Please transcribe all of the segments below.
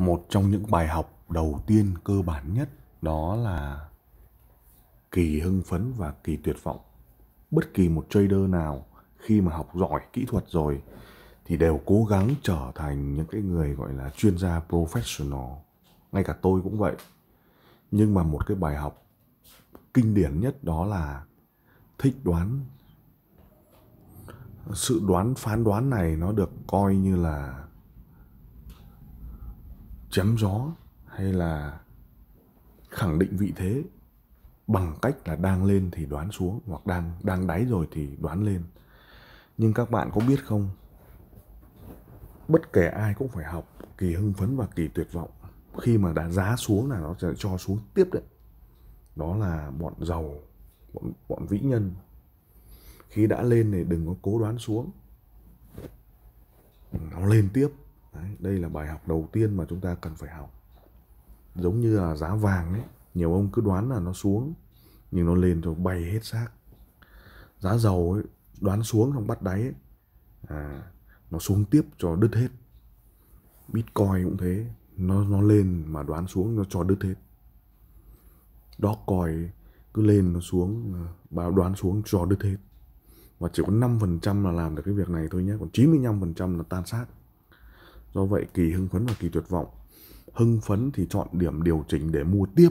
một trong những bài học đầu tiên cơ bản nhất đó là kỳ hưng phấn và kỳ tuyệt vọng bất kỳ một trader nào khi mà học giỏi kỹ thuật rồi thì đều cố gắng trở thành những cái người gọi là chuyên gia professional ngay cả tôi cũng vậy nhưng mà một cái bài học kinh điển nhất đó là thích đoán sự đoán phán đoán này nó được coi như là chém gió hay là khẳng định vị thế bằng cách là đang lên thì đoán xuống hoặc đang đang đáy rồi thì đoán lên nhưng các bạn có biết không bất kể ai cũng phải học kỳ hưng phấn và kỳ tuyệt vọng khi mà đã giá xuống là nó sẽ cho xuống tiếp đấy đó là bọn giàu bọn, bọn vĩ nhân khi đã lên thì đừng có cố đoán xuống nó lên tiếp đây là bài học đầu tiên mà chúng ta cần phải học giống như là giá vàng ấy nhiều ông cứ đoán là nó xuống nhưng nó lên rồi bay hết xác giá dầu ấy đoán xuống không bắt đáy ấy, à, nó xuống tiếp cho đứt hết bitcoin cũng thế nó nó lên mà đoán xuống nó cho đứt hết Đó còi cứ lên nó xuống à, báo đoán xuống cho đứt hết và chỉ có 5% là làm được cái việc này thôi nhé còn 95% là tan xác Do vậy kỳ hưng phấn và kỳ tuyệt vọng Hưng phấn thì chọn điểm điều chỉnh để mua tiếp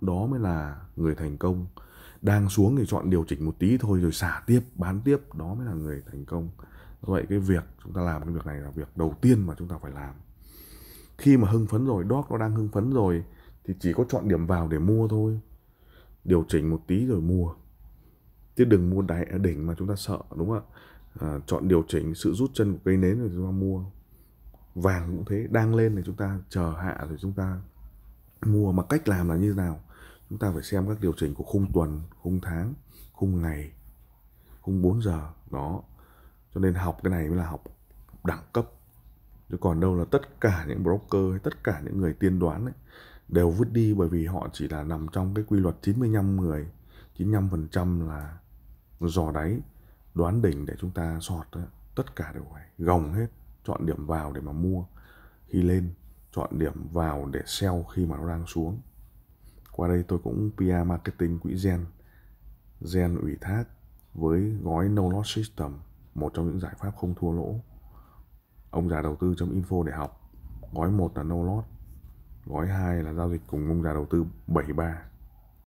Đó mới là người thành công Đang xuống thì chọn điều chỉnh một tí thôi rồi xả tiếp, bán tiếp Đó mới là người thành công Do vậy cái việc chúng ta làm cái việc này là việc đầu tiên mà chúng ta phải làm Khi mà hưng phấn rồi, đó nó đang hưng phấn rồi Thì chỉ có chọn điểm vào để mua thôi Điều chỉnh một tí rồi mua Chứ đừng mua đáy đỉnh mà chúng ta sợ đúng không ạ? À, chọn điều chỉnh sự rút chân của cây nến rồi chúng ta mua vàng cũng thế đang lên thì chúng ta chờ hạ rồi chúng ta mua mà cách làm là như thế nào chúng ta phải xem các điều chỉnh của khung tuần khung tháng khung ngày khung 4 giờ đó cho nên học cái này mới là học đẳng cấp chứ còn đâu là tất cả những broker hay tất cả những người tiên đoán ấy, đều vứt đi bởi vì họ chỉ là nằm trong cái quy luật 95 người 95% là dò đáy đoán đỉnh để chúng ta sọt tất cả đều phải gồng hết chọn điểm vào để mà mua khi lên chọn điểm vào để sell khi mà nó đang xuống qua đây tôi cũng PR marketing quỹ gen gen ủy thác với gói no loss system một trong những giải pháp không thua lỗ ông già đầu tư trong info để học gói 1 là no loss gói 2 là giao dịch cùng ông già đầu tư 73